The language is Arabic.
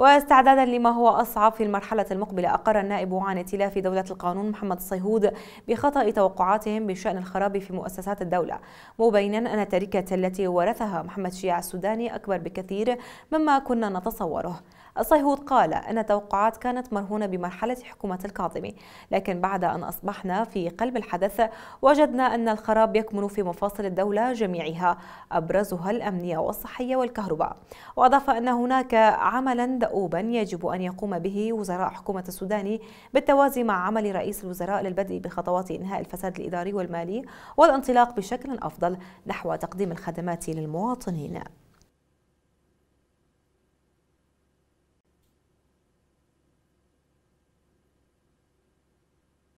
واستعدادا لما هو أصعب في المرحلة المقبلة أقر النائب عن ائتلاف دولة القانون محمد الصيهود بخطأ توقعاتهم بشأن الخراب في مؤسسات الدولة مبينا أن التركة التي ورثها محمد شيع السوداني أكبر بكثير مما كنا نتصوره الصيهود قال أن التوقعات كانت مرهونة بمرحلة حكومة الكاظمي لكن بعد أن أصبحنا في قلب الحدث وجدنا أن الخراب يكمن في مفاصل الدولة جميعها أبرزها الأمنية والصحية والكهرباء وأضاف أن هناك عملا دؤوبا يجب أن يقوم به وزراء حكومة السودان بالتوازي مع عمل رئيس الوزراء للبدء بخطوات إنهاء الفساد الإداري والمالي والانطلاق بشكل أفضل نحو تقديم الخدمات للمواطنين